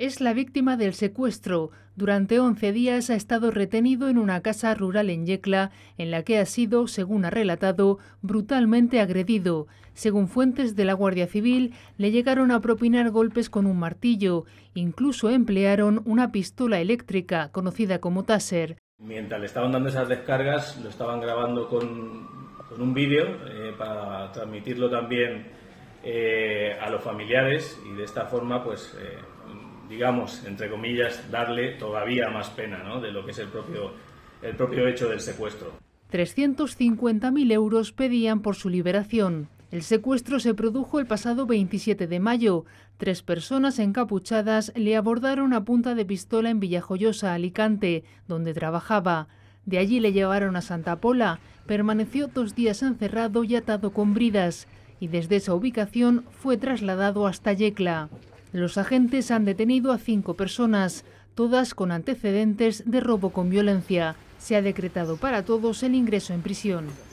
es la víctima del secuestro. Durante 11 días ha estado retenido en una casa rural en Yecla, en la que ha sido, según ha relatado, brutalmente agredido. Según fuentes de la Guardia Civil, le llegaron a propinar golpes con un martillo. Incluso emplearon una pistola eléctrica, conocida como taser. Mientras le estaban dando esas descargas, lo estaban grabando con, un vídeo eh, para transmitirlo también eh, a los familiares y de esta forma, pues... Eh, digamos, entre comillas, darle todavía más pena de lo que es el propio, el propio hecho del secuestro. 350.000 euros pedían por su liberación. El secuestro se produjo el pasado 27 de mayo. Tres personas encapuchadas le abordaron a punta de pistola en Villajoyosa, Alicante, donde trabajaba. De allí le llevaron a Santa Pola. Permaneció dos días encerrado y atado con bridas, y desde esa ubicación fue trasladado hasta Yecla. Los agentes han detenido a cinco personas, todas con antecedentes de robo con violencia. Se ha decretado para todos el ingreso en prisión.